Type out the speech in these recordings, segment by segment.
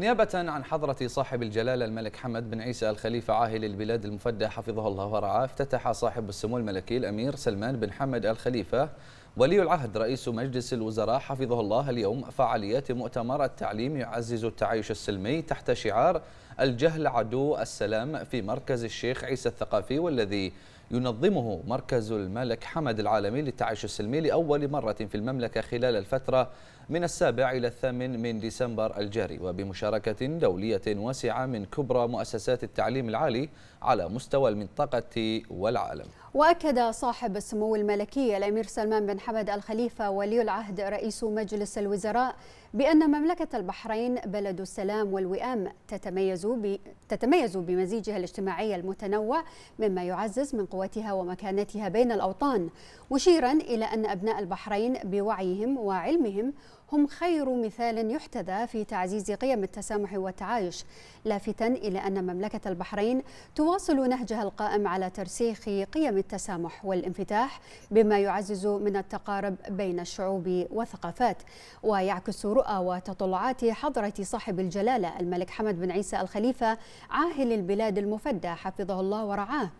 نيابة عن حضرة صاحب الجلالة الملك حمد بن عيسى الخليفة عاهل البلاد المفدى حفظه الله ورعاه افتتح صاحب السمو الملكي الأمير سلمان بن حمد الخليفة ولي العهد رئيس مجلس الوزراء حفظه الله اليوم فعاليات مؤتمر التعليم يعزز التعايش السلمي تحت شعار الجهل عدو السلام في مركز الشيخ عيسى الثقافي والذي ينظمه مركز الملك حمد العالمي للتعايش السلمي لأول مرة في المملكة خلال الفترة من السابع إلى الثامن من ديسمبر الجاري وبمشاركة دولية واسعة من كبرى مؤسسات التعليم العالي على مستوى المنطقة والعالم وأكد صاحب السمو الملكي الأمير سلمان بن حمد الخليفة ولي العهد رئيس مجلس الوزراء بأن مملكة البحرين بلد السلام والوئام تتميز تتميز بمزيجها الاجتماعي المتنوع مما يعزز من قوتها ومكانتها بين الأوطان مشيرا إلى أن أبناء البحرين بوعيهم وعلمهم هم خير مثال يحتذى في تعزيز قيم التسامح والتعايش لافتا إلى أن مملكة البحرين تواصل نهجها القائم على ترسيخ قيم التسامح والانفتاح بما يعزز من التقارب بين الشعوب والثقافات ويعكس رؤى وتطلعات حضرة صاحب الجلالة الملك حمد بن عيسى الخليفة عاهل البلاد المفدى حفظه الله ورعاه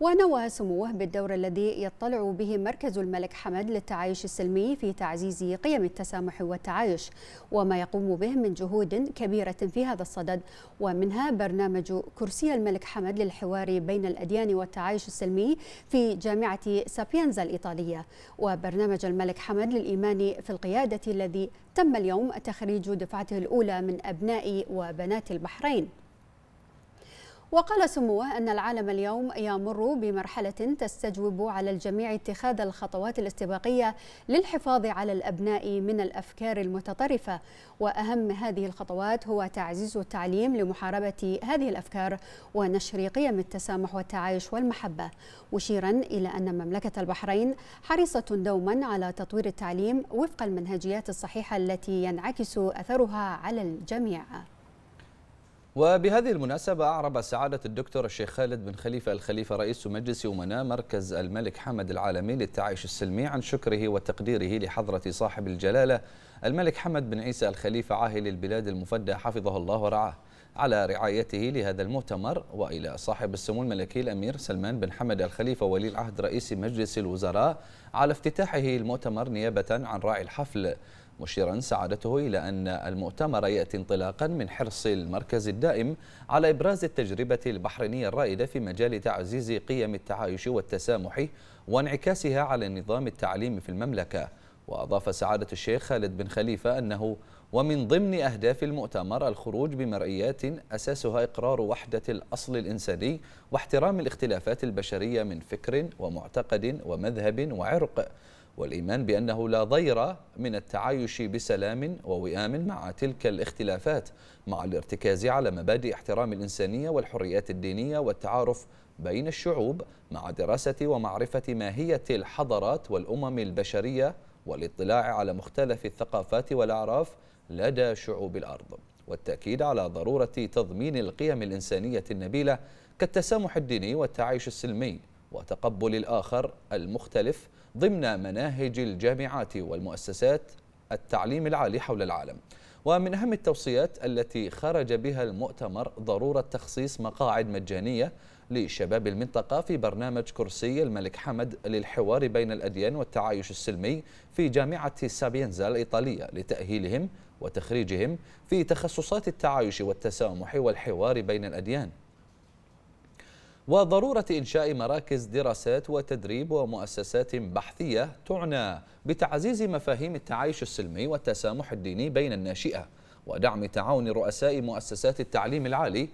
ونوى سموه بالدور الذي يطلع به مركز الملك حمد للتعايش السلمي في تعزيز قيم التسامح والتعايش وما يقوم به من جهود كبيرة في هذا الصدد ومنها برنامج كرسي الملك حمد للحوار بين الأديان والتعايش السلمي في جامعة سابينزا الإيطالية وبرنامج الملك حمد للإيمان في القيادة الذي تم اليوم تخريج دفعته الأولى من أبناء وبنات البحرين وقال سموه أن العالم اليوم يمر بمرحلة تستجوب على الجميع اتخاذ الخطوات الاستباقية للحفاظ على الأبناء من الأفكار المتطرفة وأهم هذه الخطوات هو تعزيز التعليم لمحاربة هذه الأفكار ونشر قيم التسامح والتعايش والمحبة مشيرا إلى أن مملكة البحرين حريصة دوما على تطوير التعليم وفق المنهجيات الصحيحة التي ينعكس أثرها على الجميع وبهذه المناسبة أعرب سعادة الدكتور الشيخ خالد بن خليفة الخليفة رئيس مجلس أمناء مركز الملك حمد العالمي للتعايش السلمي عن شكره وتقديره لحضرة صاحب الجلالة الملك حمد بن عيسى الخليفة عاهل البلاد المفدى حفظه الله ورعاه على رعايته لهذا المؤتمر وإلى صاحب السمو الملكي الأمير سلمان بن حمد الخليفة ولي العهد رئيس مجلس الوزراء على افتتاحه المؤتمر نيابة عن راعي الحفل مشيرا سعادته إلى أن المؤتمر يأتي انطلاقا من حرص المركز الدائم على إبراز التجربة البحرينية الرائدة في مجال تعزيز قيم التعايش والتسامح وانعكاسها على النظام التعليمي في المملكة وأضاف سعادة الشيخ خالد بن خليفة أنه ومن ضمن أهداف المؤتمر الخروج بمرئيات أساسها إقرار وحدة الأصل الإنساني واحترام الاختلافات البشرية من فكر ومعتقد ومذهب وعرق والإيمان بأنه لا ضير من التعايش بسلام ووئام مع تلك الاختلافات مع الارتكاز على مبادئ احترام الإنسانية والحريات الدينية والتعارف بين الشعوب مع دراسة ومعرفة ماهية الحضارات والأمم البشرية والاطلاع على مختلف الثقافات والأعراف لدى شعوب الأرض والتأكيد على ضرورة تضمين القيم الإنسانية النبيلة كالتسامح الديني والتعايش السلمي وتقبل الآخر المختلف ضمن مناهج الجامعات والمؤسسات التعليم العالي حول العالم ومن أهم التوصيات التي خرج بها المؤتمر ضرورة تخصيص مقاعد مجانية لشباب المنطقة في برنامج كرسي الملك حمد للحوار بين الأديان والتعايش السلمي في جامعة سابينزا الإيطالية لتأهيلهم وتخريجهم في تخصصات التعايش والتسامح والحوار بين الأديان وضرورة إنشاء مراكز دراسات وتدريب ومؤسسات بحثية تعنى بتعزيز مفاهيم التعايش السلمي والتسامح الديني بين الناشئة ودعم تعاون رؤساء مؤسسات التعليم العالي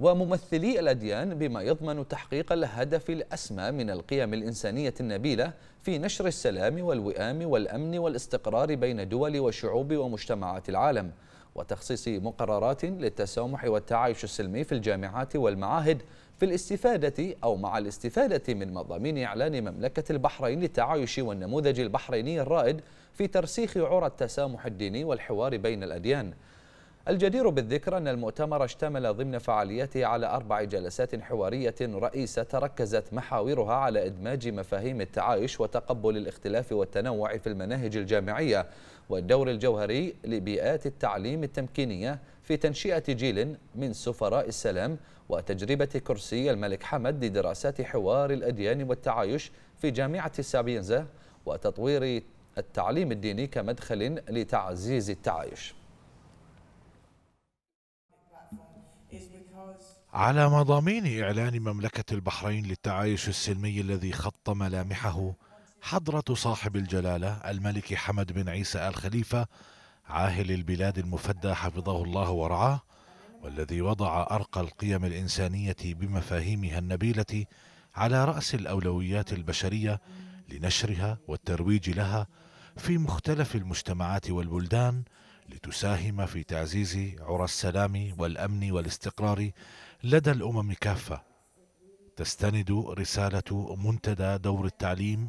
وممثلي الأديان بما يضمن تحقيق الهدف الأسمى من القيم الإنسانية النبيلة في نشر السلام والوئام والأمن والاستقرار بين دول وشعوب ومجتمعات العالم وتخصيص مقررات للتسامح والتعايش السلمي في الجامعات والمعاهد في الاستفادة أو مع الاستفادة من مضامين إعلان مملكة البحرين للتعايش والنموذج البحريني الرائد في ترسيخ عرى التسامح الديني والحوار بين الأديان الجدير بالذكر أن المؤتمر اشتمل ضمن فعالياته على أربع جلسات حوارية رئيسة تركزت محاورها على إدماج مفاهيم التعايش وتقبل الاختلاف والتنوع في المناهج الجامعية والدور الجوهري لبيئات التعليم التمكينية في تنشئة جيل من سفراء السلام وتجربة كرسي الملك حمد لدراسات حوار الأديان والتعايش في جامعة سابينزا وتطوير التعليم الديني كمدخل لتعزيز التعايش على مضامين إعلان مملكة البحرين للتعايش السلمي الذي خط ملامحه حضرة صاحب الجلالة الملك حمد بن عيسى آل خليفة عاهل البلاد المفدى حفظه الله ورعاه والذي وضع أرقى القيم الإنسانية بمفاهيمها النبيلة على رأس الأولويات البشرية لنشرها والترويج لها في مختلف المجتمعات والبلدان لتساهم في تعزيز عرى السلام والأمن والاستقرار لدى الأمم كافة تستند رسالة منتدى دور التعليم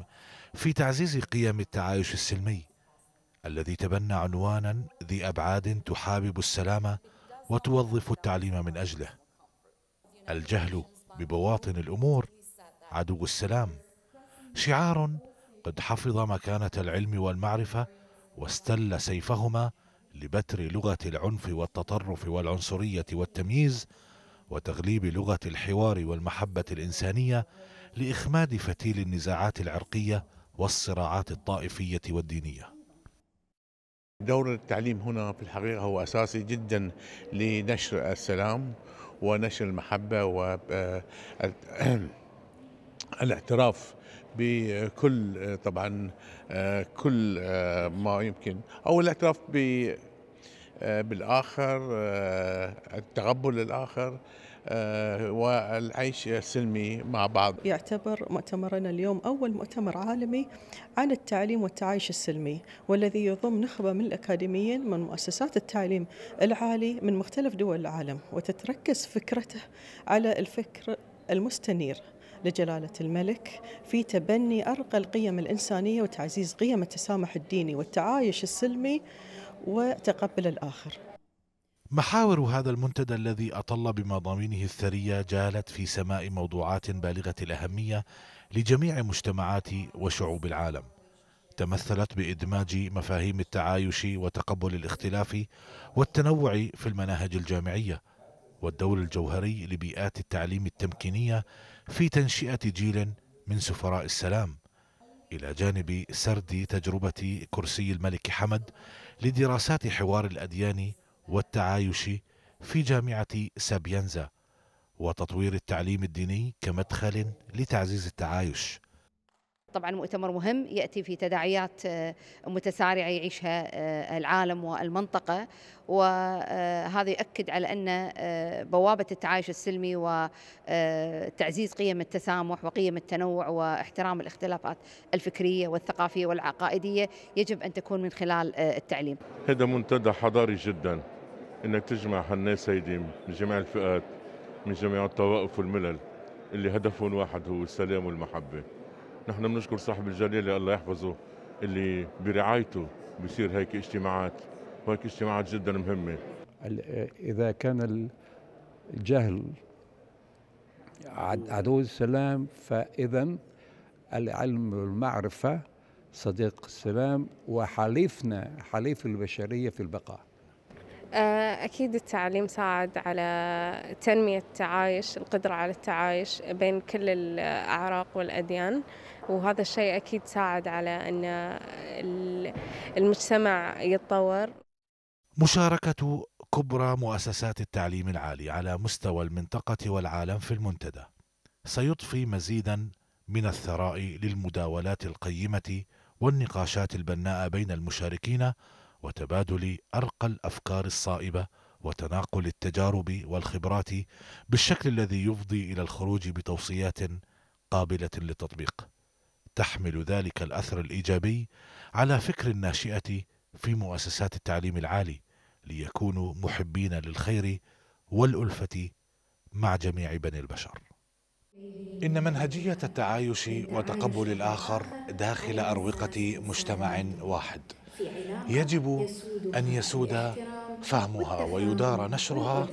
في تعزيز قيم التعايش السلمي الذي تبنى عنوانا ذي أبعاد تحابب السلامة وتوظف التعليم من أجله الجهل ببواطن الأمور عدو السلام شعار قد حفظ مكانة العلم والمعرفة واستل سيفهما لبتر لغة العنف والتطرف والعنصرية والتمييز وتغليب لغه الحوار والمحبه الانسانيه لاخماد فتيل النزاعات العرقيه والصراعات الطائفيه والدينيه دور التعليم هنا في الحقيقه هو اساسي جدا لنشر السلام ونشر المحبه و آه، الاعتراف بكل طبعا آه، كل آه، ما يمكن او الاعتراف ب آه، بالاخر آه، التقبل الاخر آه، والعيش السلمي مع بعض. يعتبر مؤتمرنا اليوم اول مؤتمر عالمي عن التعليم والتعايش السلمي والذي يضم نخبه من الاكاديميين من مؤسسات التعليم العالي من مختلف دول العالم وتتركز فكرته على الفكر المستنير لجلالة الملك في تبني أرقى القيم الإنسانية وتعزيز قيم التسامح الديني والتعايش السلمي وتقبل الآخر محاور هذا المنتدى الذي أطل بمضامينه الثرية جالت في سماء موضوعات بالغة الأهمية لجميع مجتمعات وشعوب العالم تمثلت بإدماج مفاهيم التعايش وتقبل الاختلاف والتنوع في المناهج الجامعية والدور الجوهري لبيئات التعليم التمكينية في تنشئة جيل من سفراء السلام إلى جانب سرد تجربة كرسي الملك حمد لدراسات حوار الأديان والتعايش في جامعة سابينزا وتطوير التعليم الديني كمدخل لتعزيز التعايش طبعا مؤتمر مهم ياتي في تداعيات آه، متسارعه يعيشها آه، العالم والمنطقه وهذا آه، يؤكد على ان بوابه التعايش السلمي وتعزيز قيم التسامح وقيم التنوع واحترام الاختلافات الفكريه والثقافيه والعقائديه يجب ان تكون من خلال التعليم. هذا منتدى حضاري جدا انك تجمع هالناس هيدي من جميع الفئات من جميع الطوائف والملل اللي هدفهم واحد هو السلام والمحبه. نحن بنشكر صاحب الجلاله الله يحفظه اللي برعايته بصير هيك اجتماعات وهيك اجتماعات جدا مهمه اذا كان الجهل عدو السلام فاذا العلم والمعرفه صديق السلام وحليفنا حليف البشريه في البقاء آه، أكيد التعليم ساعد على تنمية التعايش القدرة على التعايش بين كل الأعراق والأديان وهذا الشيء أكيد ساعد على أن المجتمع يتطور مشاركة كبرى مؤسسات التعليم العالي على مستوى المنطقة والعالم في المنتدى سيضفي مزيدا من الثراء للمداولات القيمة والنقاشات البناءة بين المشاركين وتبادل ارقى الافكار الصائبه وتناقل التجارب والخبرات بالشكل الذي يفضي الى الخروج بتوصيات قابله للتطبيق تحمل ذلك الاثر الايجابي على فكر الناشئه في مؤسسات التعليم العالي ليكونوا محبين للخير والالفه مع جميع بني البشر إن منهجية التعايش وتقبل الآخر داخل أروقة مجتمع واحد يجب أن يسود فهمها ويدار نشرها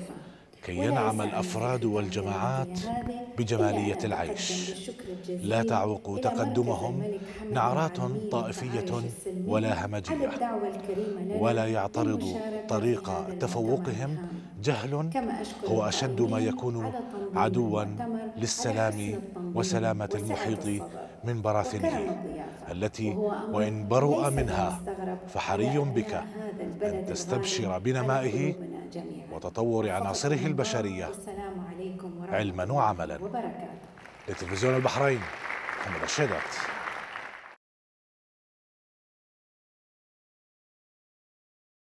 كي ينعم الافراد والجماعات بجماليه العيش لا تعوق تقدمهم نعرات طائفيه ولا همجيه ولا يعترض طريق تفوقهم جهل هو اشد ما يكون عدوا للسلام وسلامه المحيط من براثنه التي وإن برؤ منها فحري بك أن تستبشر بنمائه وتطور عناصره البشرية علما وعملا لتلفزيون البحرين محمد